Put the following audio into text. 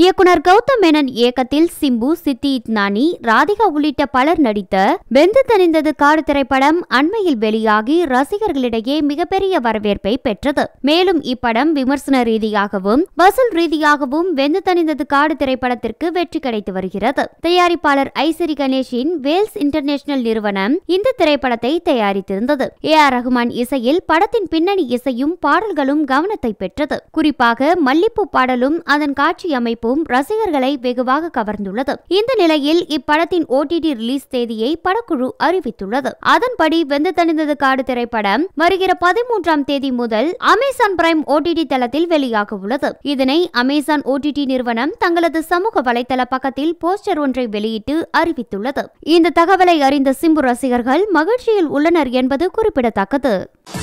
இயக்குனர் கௌதம் மேனன் இயக்கத்தில் சிம்பு சித்தி இத்னானி ராதிகா உள்ளிட்ட பலர் நடித்த வெந்து தணிந்தது காடு திரைப்படம் அண்மையில் வெளியாகி ரசிகர்களிடையே மிகப்பெரிய வரவேற்பை பெற்றது மேலும் இப்படம் விமர்சன ரீதியாகவும் வசூல் ரீதியாகவும் வெந்து தணிந்தது காடு திரைப்படத்திற்கு வெற்றி கிடைத்து வருகிறது தயாரிப்பாளர் ஐசரி கணேஷின் வேல்ஸ் இன்டர்நேஷனல் நிறுவனம் இந்த திரைப்படத்தை தயாரித்திருந்தது ஏ ஆர் ரஹ்மான் இசையில் படத்தின் பின்னணி இசையும் பாடல்களும் கவனத்தை பெற்றது குறிப்பாக மல்லிப்பூ பாடலும் அதன் காட்சி அமைப்பு படப்பிடிப்பும் ரசிகர்களை வெகுவாக கவர்ந்துள்ளது இந்த நிலையில் இப்படத்தின் ஓடிடி ரிலீஸ் தேதியை படக்குழு அறிவித்துள்ளது அதன்படி வெந்து தணிந்தது காடு திரைப்படம் வருகிற பதிமூன்றாம் தேதி முதல் அமேசான் பிரைம் ஓடிடி தளத்தில் வெளியாக உள்ளது இதனை அமேசான் ஓடிடி நிறுவனம் தங்களது சமூக வலைதள பக்கத்தில் போஸ்டர் ஒன்றை வெளியிட்டு அறிவித்துள்ளது இந்த தகவலை அறிந்த சிம்பு ரசிகர்கள் மகிழ்ச்சியில் உள்ளனர் என்பது குறிப்பிடத்தக்கது